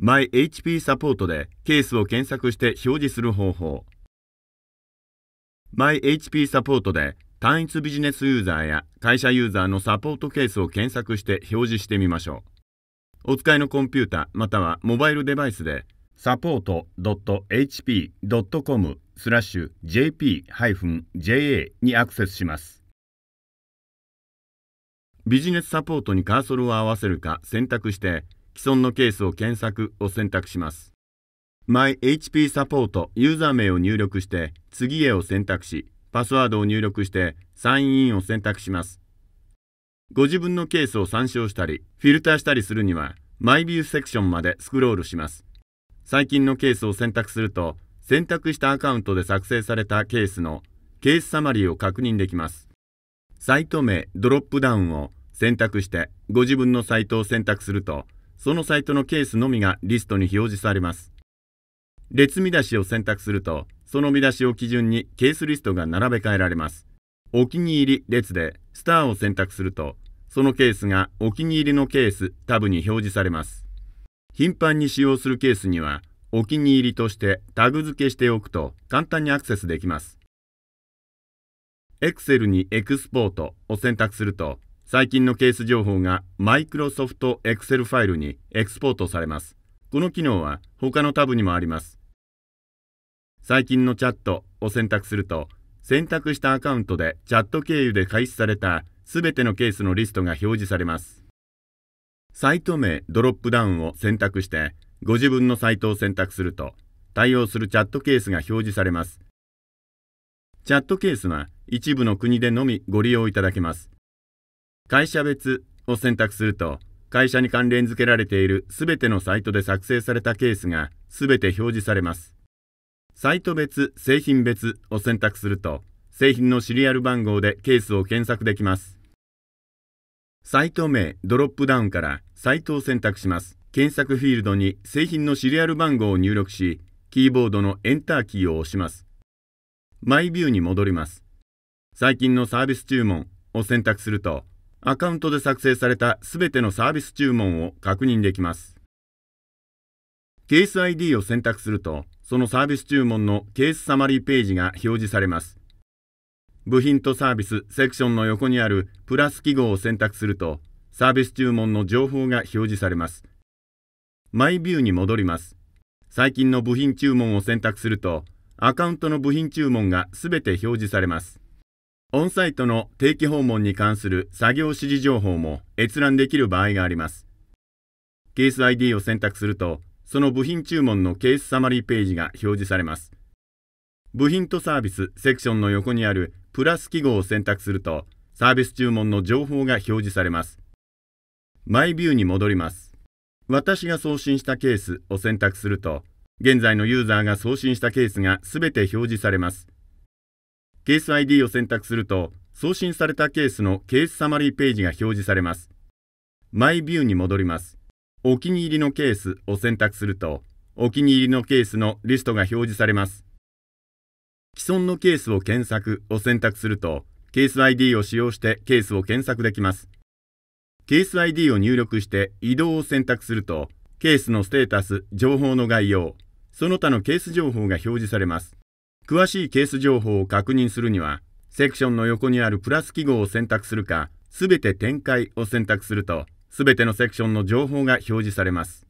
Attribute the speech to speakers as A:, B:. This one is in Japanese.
A: MyHP サポートでケースを検索して表示する方法 MyHP サポートで単一ビジネスユーザーや会社ユーザーのサポートケースを検索して表示してみましょうお使いのコンピュータまたはモバイルデバイスでサポート o r t h p c o m スラッシュ jp-ja にアクセスしますビジネスサポートにカーソルを合わせるか選択して既存のケースを検索を選択します。MyHP サポートユーザー名を入力して次へを選択し、パスワードを入力してサインインを選択します。ご自分のケースを参照したり、フィルターしたりするには、MyView セクションまでスクロールします。最近のケースを選択すると、選択したアカウントで作成されたケースのケースサマリーを確認できます。サイト名ドロップダウンを選択して、ご自分のサイトを選択すると、そのサイトのケースのみがリストに表示されます。列見出しを選択すると、その見出しを基準にケースリストが並べ替えられます。お気に入り列でスターを選択すると、そのケースがお気に入りのケースタブに表示されます。頻繁に使用するケースには、お気に入りとしてタグ付けしておくと簡単にアクセスできます。Excel にエクスポートを選択すると、最近のケース情報が Microsoft Excel ファイルにエクスポートされます。この機能は他のタブにもあります。最近のチャットを選択すると、選択したアカウントでチャット経由で開始されたすべてのケースのリストが表示されます。サイト名ドロップダウンを選択して、ご自分のサイトを選択すると、対応するチャットケースが表示されます。チャットケースは一部の国でのみご利用いただけます。会社別を選択すると、会社に関連付けられているすべてのサイトで作成されたケースがすべて表示されます。サイト別、製品別を選択すると、製品のシリアル番号でケースを検索できます。サイト名、ドロップダウンからサイトを選択します。検索フィールドに製品のシリアル番号を入力し、キーボードのエンターキーを押します。マイビューに戻ります。最近のサービス注文を選択すると、アカウントで作成されたすべてのサービス注文を確認できます。ケース ID を選択すると、そのサービス注文のケースサマリーページが表示されます。部品とサービスセクションの横にあるプラス記号を選択すると、サービス注文の情報が表示されます。マイビューに戻ります。最近の部品注文を選択すると、アカウントの部品注文がすべて表示されます。オンサイトの定期訪問に関する作業指示情報も閲覧できる場合があります。ケース ID を選択すると、その部品注文のケースサマリーページが表示されます。部品とサービスセクションの横にあるプラス記号を選択すると、サービス注文の情報が表示されます。マイビューに戻ります。私が送信したケースを選択すると、現在のユーザーが送信したケースがすべて表示されます。ケース ID を選択すると、送信されたケースのケースサマリーページが表示されます。マイビューに戻ります。お気に入りのケースを選択すると、お気に入りのケースのリストが表示されます。既存のケースを検索を選択すると、ケース ID を使用してケースを検索できます。ケース ID を入力して移動を選択すると、ケースのステータス、情報の概要、その他のケース情報が表示されます。詳しいケース情報を確認するには、セクションの横にあるプラス記号を選択するか、すべて展開を選択すると、すべてのセクションの情報が表示されます。